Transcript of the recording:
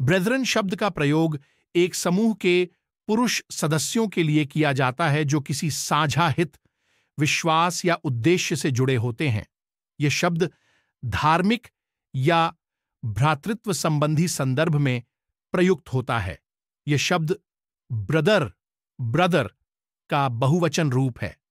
brethren शब्द का प्रयोग एक समूह के पुरुष सदस्यों के लिए किया जाता है जो किसी साझा हित विश्वास या उद्देश्य से जुड़े होते हैं यह शब्द धार्मिक या भ्रातृत्व संबंधी संदर्भ में प्रयुक्त होता है यह शब्द ब्रदर ब्रदर का बहुवचन रूप है